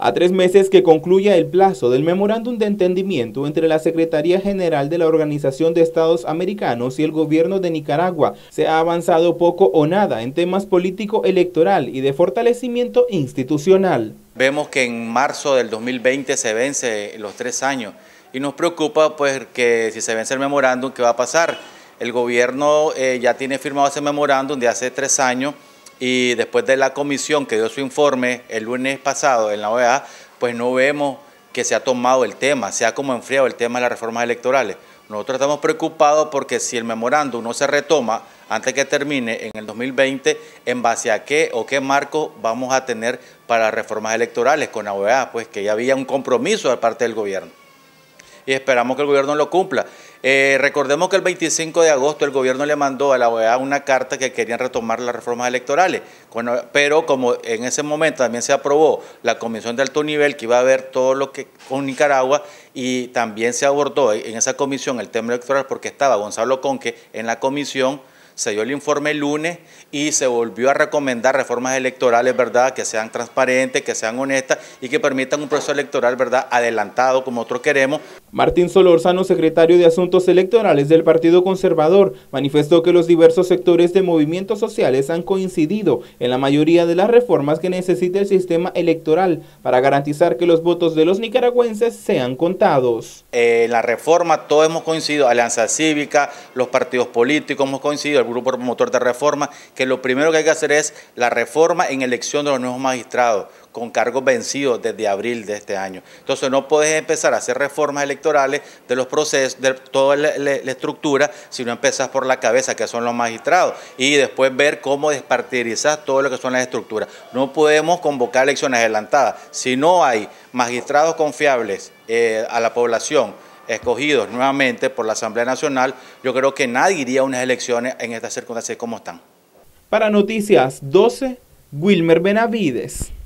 A tres meses que concluya el plazo del memorándum de entendimiento entre la Secretaría General de la Organización de Estados Americanos y el gobierno de Nicaragua, se ha avanzado poco o nada en temas político-electoral y de fortalecimiento institucional. Vemos que en marzo del 2020 se vence los tres años y nos preocupa pues que si se vence el memorándum, ¿qué va a pasar? El gobierno eh, ya tiene firmado ese memorándum de hace tres años y después de la comisión que dio su informe el lunes pasado en la OEA, pues no vemos que se ha tomado el tema, se ha como enfriado el tema de las reformas electorales. Nosotros estamos preocupados porque si el memorándum no se retoma antes que termine en el 2020, en base a qué o qué marco vamos a tener para reformas electorales con la OEA, pues que ya había un compromiso de parte del gobierno y esperamos que el gobierno lo cumpla. Eh, recordemos que el 25 de agosto el gobierno le mandó a la OEA una carta que querían retomar las reformas electorales, pero como en ese momento también se aprobó la comisión de alto nivel que iba a ver todo lo que con Nicaragua y también se abordó en esa comisión el tema electoral porque estaba Gonzalo Conque en la comisión se dio el informe el lunes y se volvió a recomendar reformas electorales, ¿verdad? Que sean transparentes, que sean honestas y que permitan un proceso electoral, ¿verdad? Adelantado como otros queremos. Martín Solórzano, secretario de Asuntos Electorales del Partido Conservador, manifestó que los diversos sectores de movimientos sociales han coincidido en la mayoría de las reformas que necesita el sistema electoral para garantizar que los votos de los nicaragüenses sean contados. en la reforma todos hemos coincidido, Alianza Cívica, los partidos políticos hemos coincidido, grupo promotor de reforma, que lo primero que hay que hacer es la reforma en elección de los nuevos magistrados, con cargos vencidos desde abril de este año. Entonces no puedes empezar a hacer reformas electorales de los procesos, de toda la, estructura, si no empezas por la cabeza, que son los magistrados, y después ver cómo despartirizás todo lo que son las estructuras. No podemos convocar elecciones adelantadas. Si no hay magistrados confiables eh, a la población, escogidos nuevamente por la Asamblea Nacional, yo creo que nadie iría a unas elecciones en estas circunstancias como están. Para Noticias 12, Wilmer Benavides.